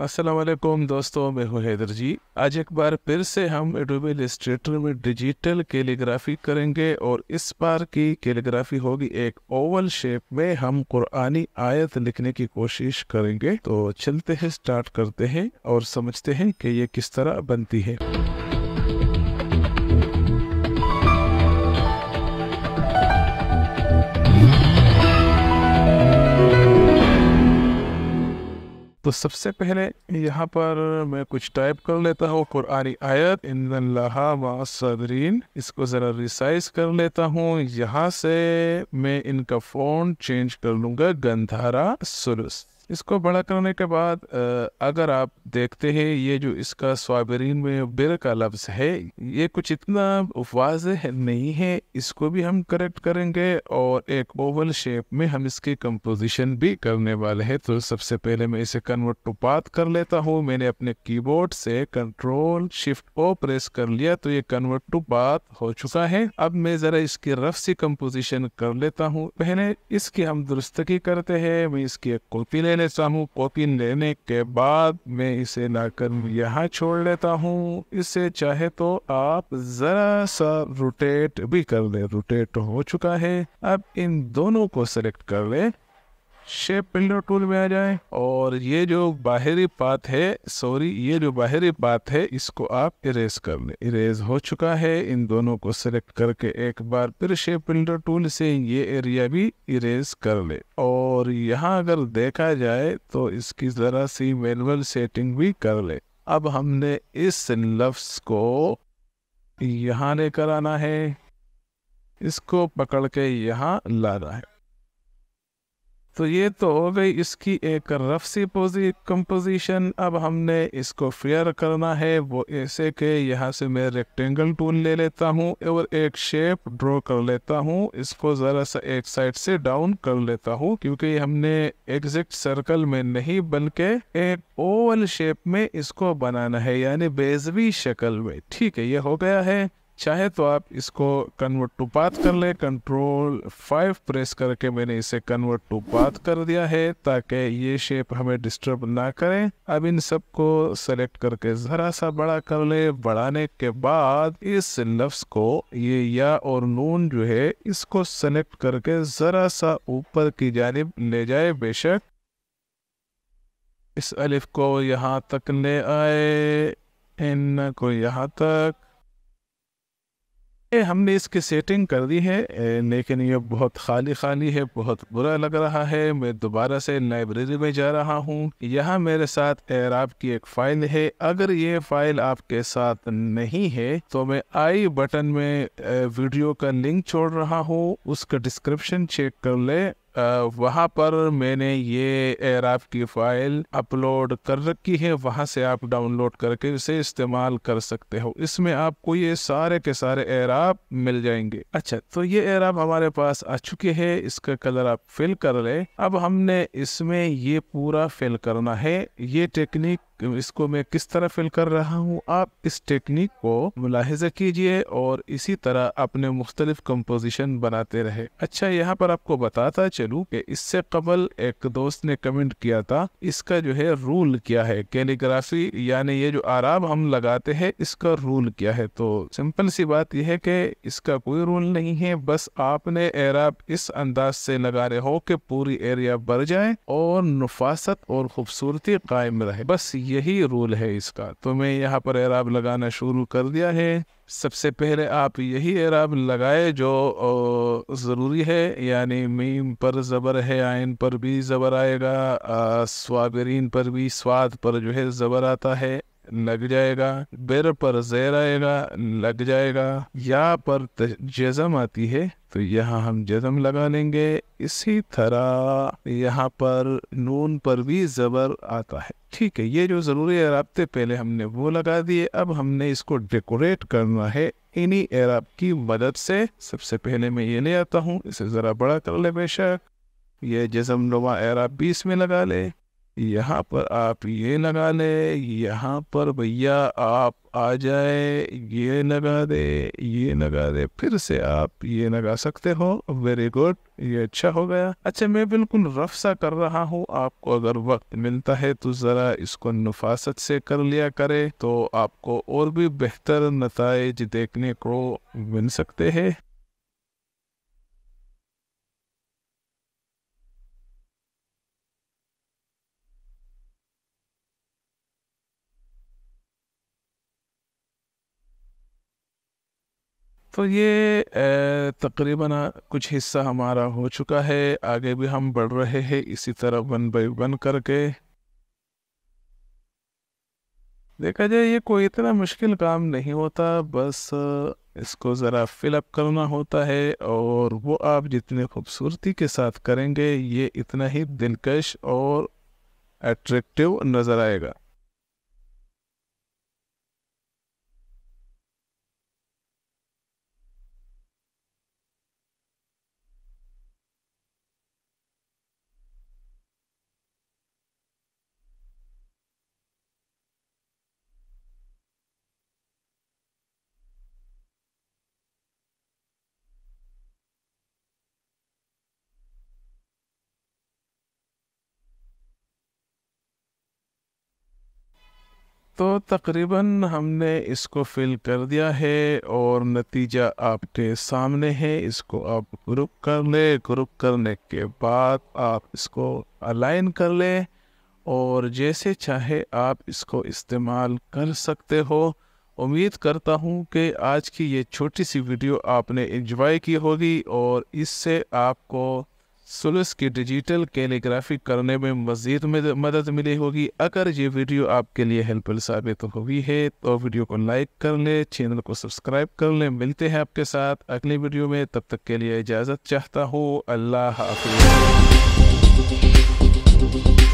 वालेकुम दोस्तों मैं हूँ हैदर जी आज एक बार फिर से हम एडोबे इलस्ट्रेटर में डिजिटल कैलीग्राफी करेंगे और इस बार की कैलीग्राफी होगी एक ओवल शेप में हम कुरानी आयत लिखने की कोशिश करेंगे तो चलते हैं स्टार्ट करते हैं और समझते हैं कि ये किस तरह बनती है तो सबसे पहले यहाँ पर मैं कुछ टाइप कर लेता हूँ कुरानी आयत इन सदरीन इसको ज़रा रिसाइज कर लेता हूँ यहाँ से मैं इनका फोन चेंज कर लूंगा गंधारा सुरुस्त इसको बड़ा करने के बाद अगर आप देखते हैं ये जो इसका स्वाबरीन में बिर का लफ्ज़ है ये कुछ इतना वाज नहीं है इसको भी हम करेक्ट करेंगे और एक ओवल शेप में हम इसकी कंपोजिशन भी करने वाले हैं तो सबसे पहले मैं इसे कन्वर्ट टू पाथ कर लेता हूँ मैंने अपने कीबोर्ड से कंट्रोल शिफ्ट ओ प्रेस कर लिया तो ये कन्वर्ट टू पाथ हो चुका है अब मैं ज़रा इसकी रफ सी कम्पोजिशन कर लेता हूँ पहले इसकी हम दुरुस्तगी करते हैं मैं इसकी एक कॉपी ले मेरे सामू कॉपी लेने के बाद मैं इसे लाकर यहाँ छोड़ लेता हूँ इसे चाहे तो आप ज़रा सा रोटेट भी कर ले रोटेट तो हो चुका है अब इन दोनों को सेलेक्ट कर ले शेप बिल्डर टूल में आ जाए और ये जो बाहरी पात है सॉरी ये जो बाहरी पात है इसको आप इरेज कर लें इरेज हो चुका है इन दोनों को सिलेक्ट करके एक बार फिर शेप बिल्डर टूल से ये एरिया भी इरेज कर ले और यहाँ अगर देखा जाए तो इसकी जरा सी मैनुअल सेटिंग भी कर ले अब हमने इस लफ्स को यहाँ लेकर आना है इसको पकड़ के यहाँ लाना है तो ये तो हो गई इसकी एक रफ सी कंपोजिशन अब हमने इसको फेयर करना है वो ऐसे के यहाँ से मैं रेक्टेंगल टूल ले लेता हूँ और एक शेप ड्रॉ कर लेता हूँ इसको ज़रा सा एक साइड से डाउन कर लेता हूँ क्योंकि हमने एग्जेक्ट सर्कल में नहीं बल्कि एक ओवल शेप में इसको बनाना है यानी बेजवी शक्ल में ठीक है ये हो गया है चाहे तो आप इसको कन्वर्ट टू पाथ कर ले कंट्रोल फाइव प्रेस करके मैंने इसे कन्वर्ट टू पाथ कर दिया है ताकि ये शेप हमें डिस्टर्ब ना करें अब इन सबको सेलेक्ट करके ज़रा सा बड़ा कर ले बढ़ाने के बाद इस लफ्स को ये या और नून जो है इसको सेलेक्ट करके ज़रा सा ऊपर की जानब ले जाए बेशक इस अलिफ को यहाँ तक ले आए इन को यहाँ तक हमने इसकी सेटिंग कर दी है लेकिन ये बहुत खाली खाली है बहुत बुरा लग रहा है मैं दोबारा से लाइब्रेरी में जा रहा हूँ यहाँ मेरे साथ एराब की एक फाइल है अगर ये फाइल आपके साथ नहीं है तो मैं आई बटन में वीडियो का लिंक छोड़ रहा हूँ उसका डिस्क्रिप्शन चेक कर ले वहाँ पर मैंने ये एयर की फाइल अपलोड कर रखी है वहाँ से आप डाउनलोड करके इसे इस्तेमाल कर सकते हो इसमें आपको ये सारे के सारे एयर मिल जाएंगे अच्छा तो ये एयर हमारे पास आ चुके हैं इसका कलर आप फिल कर ले अब हमने इसमें ये पूरा फिल करना है ये टेक्निक इसको मैं किस तरह फिल कर रहा हूँ आप इस टेक्निक को मुलाहजा कीजिए और इसी तरह अपने मुख्तलिफ कम्पोजिशन बनाते रहे अच्छा यहाँ पर आपको बताता चलूँ कि इससे कबल एक दोस्त ने कमेंट किया था इसका जो है रूल क्या है कैलीग्राफी यानी ये जो आराम हम लगाते हैं इसका रूल क्या है तो सिंपल सी बात यह है कि इसका कोई रूल नहीं है बस आपने एराब इस अंदाज से लगा रहे हो कि पूरी एरिया बढ़ जाए और नफासत और खूबसूरती कायम रहे बस यही रूल है इसका तो मैं यहाँ पर एराब लगाना शुरू कर दिया है सबसे पहले आप यही एराब लगाए जो ज़रूरी है यानी मीम पर ज़बर है आयन पर भी ज़बर आएगा स्वाबरीन पर भी स्वाद पर जो है ज़बर आता है लग जाएगा बेर पर जेर आएगा लग जाएगा या पर जजम आती है तो यहाँ हम जजम लगा लेंगे इसी तरह यहाँ पर नून पर भी जबर आता है ठीक है ये जो ज़रूरी एराबते पहले हमने वो लगा दिए अब हमने इसको डेकोरेट करना है इन्हीं एराब की मदद से सबसे पहले मैं ये ले आता हूँ इसे ज़रा बड़ा कर ले बेशक ये जजम नुमा एराब भी इसमें लगा ले यहाँ पर आप ये लगा ले यहाँ पर भैया आप आ जाए ये लगा दे ये लगा दे फिर से आप ये लगा सकते हो वेरी गुड ये अच्छा हो गया अच्छा मैं बिल्कुल रफ सा कर रहा हूँ आपको अगर वक्त मिलता है तो ज़रा इसको नफासत से कर लिया करे तो आपको और भी बेहतर नतज देखने को मिल सकते हैं तो ये तकरीबन कुछ हिस्सा हमारा हो चुका है आगे भी हम बढ़ रहे हैं इसी तरह वन बाई वन करके देखा जाए ये कोई इतना मुश्किल काम नहीं होता बस इसको ज़रा फिलअप करना होता है और वो आप जितने खूबसूरती के साथ करेंगे ये इतना ही दिलकश और एट्रैक्टिव नज़र आएगा तो तकरीबन हमने इसको फिल कर दिया है और नतीजा आपके सामने है इसको आप ग्रुप कर ले ग्रुप करने के बाद आप इसको अलाइन कर ले और जैसे चाहे आप इसको इस्तेमाल कर सकते हो उम्मीद करता हूँ कि आज की ये छोटी सी वीडियो आपने एंजॉय की होगी और इससे आपको सुलस की डिजिटल कैलीग्राफी करने में मज़ीद मदद मिली होगी अगर ये वीडियो आपके लिए हेल्पफुल साबित हुई है तो वीडियो को लाइक कर लें चैनल को सब्सक्राइब कर लें मिलते हैं आपके साथ अगली वीडियो में तब तक के लिए इजाज़त चाहता हूँ अल्लाह हाफिज़